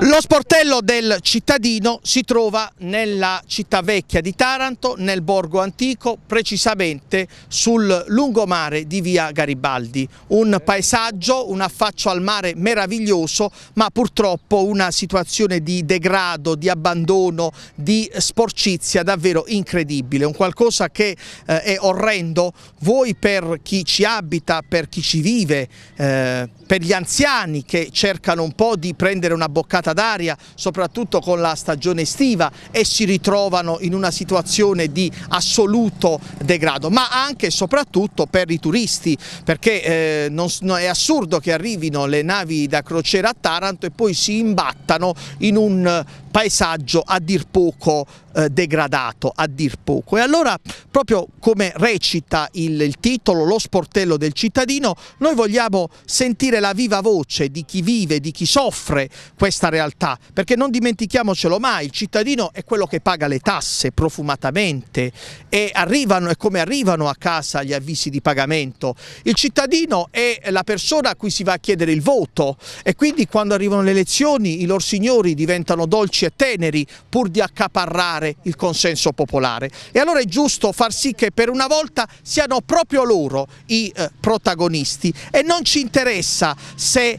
Lo sportello del cittadino si trova nella città vecchia di Taranto, nel borgo antico, precisamente sul lungomare di via Garibaldi. Un paesaggio, un affaccio al mare meraviglioso, ma purtroppo una situazione di degrado, di abbandono, di sporcizia davvero incredibile. Un qualcosa che eh, è orrendo, voi per chi ci abita, per chi ci vive, eh, per gli anziani che cercano un po' di prendere una boccata mancata d'aria, soprattutto con la stagione estiva e si ritrovano in una situazione di assoluto degrado, ma anche e soprattutto per i turisti, perché eh, non, è assurdo che arrivino le navi da crociera a Taranto e poi si imbattano in un eh, paesaggio a dir poco eh, degradato a dir poco. E allora proprio come recita il, il titolo Lo sportello del cittadino, noi vogliamo sentire la viva voce di chi vive, di chi soffre questa realtà, perché non dimentichiamocelo mai, il cittadino è quello che paga le tasse profumatamente e arrivano e come arrivano a casa gli avvisi di pagamento. Il cittadino è la persona a cui si va a chiedere il voto e quindi quando arrivano le elezioni i loro signori diventano dolci e teneri pur di accaparrare mobilitare il consenso popolare e allora è giusto far sì che per una volta siano proprio loro i eh, protagonisti e non ci interessa se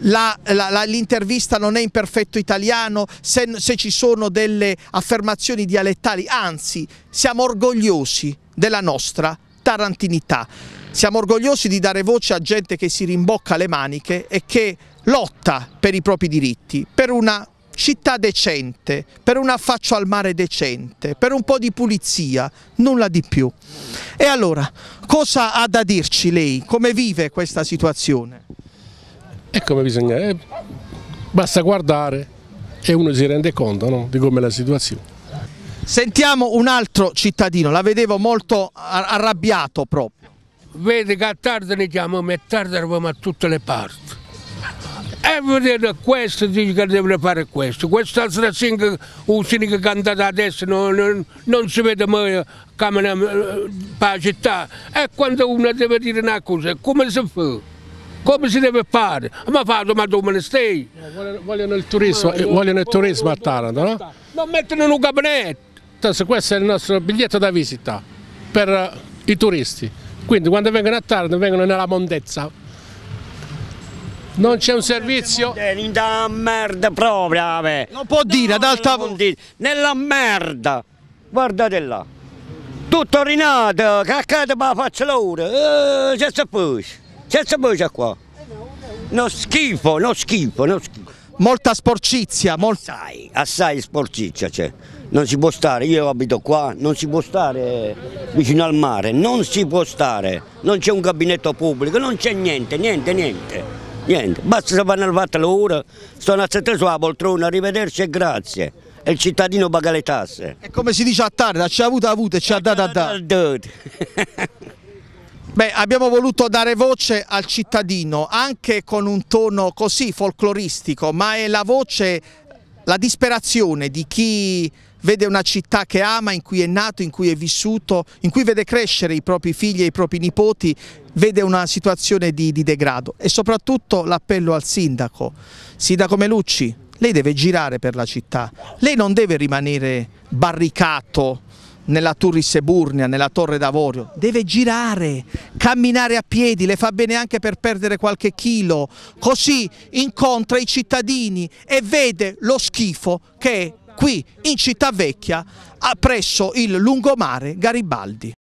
l'intervista non è in perfetto italiano, se, se ci sono delle affermazioni dialettali, anzi siamo orgogliosi della nostra tarantinità. Siamo orgogliosi di dare voce a gente che si rimbocca le maniche e che lotta per i propri diritti, per una città decente, per un affaccio al mare decente, per un po' di pulizia, nulla di più. E allora, cosa ha da dirci lei? Come vive questa situazione? E come bisogna... Eh, basta guardare e uno si rende conto no? di come è la situazione. Sentiamo un altro cittadino, la vedevo molto arrabbiato proprio. Vedi che a tardi ne chiamo, ma a tardi eravamo a tutte le parti. E vedete questo dice che deve fare questo, quest'altra singa, uscina che cantata adesso non, non, non, si vede mai eh, camminare eh, per la città. E quando uno deve dire una cosa, come si fa? come si deve fare? Ma fa ma dove ne stai? vogliono il turismo, eh, vogliono il turismo a Taranto, no? Ma mettono in un gabinetto. Questo è il nostro biglietto da visita per i turisti. Quindi quando vengono a Taranto vengono nella mondezza. Non c'è un servizio? Eh, da merda propria, beh. Non può dire, ad alta voce. Nella merda. Guardate là. Tutto rinato, caccate per la faccia eh, loro. c'è sta pesce. C'è sta pesce qua. No schifo, no schifo, no schifo. Molta sporcizia, mol... assai, assai sporcizia c'è. Non si può stare, io abito qua, non si può stare vicino al mare, non si può stare. Non c'è un gabinetto pubblico, non c'è niente, niente, niente niente, basta se vanno al fatto l'ora, sono assettato sulla poltrona, arrivederci e grazie. E il cittadino paga le tasse. E come si dice a tarda, ci ha avuto avuto e ci ha dato a dato. Beh, abbiamo voluto dare voce al cittadino anche con un tono così folcloristico, ma è la voce la disperazione di chi vede una città che ama, in cui è nato, in cui è vissuto, in cui vede crescere i propri figli e i propri nipoti, vede una situazione di, di degrado e soprattutto l'appello al sindaco, sindaco Melucci, lei deve girare per la città, lei non deve rimanere barricato nella Turris Eburnia, nella Torre d'Avorio, deve girare, camminare a piedi, le fa bene anche per perdere qualche chilo, così incontra i cittadini e vede lo schifo che è qui in città vecchia presso il lungomare Garibaldi.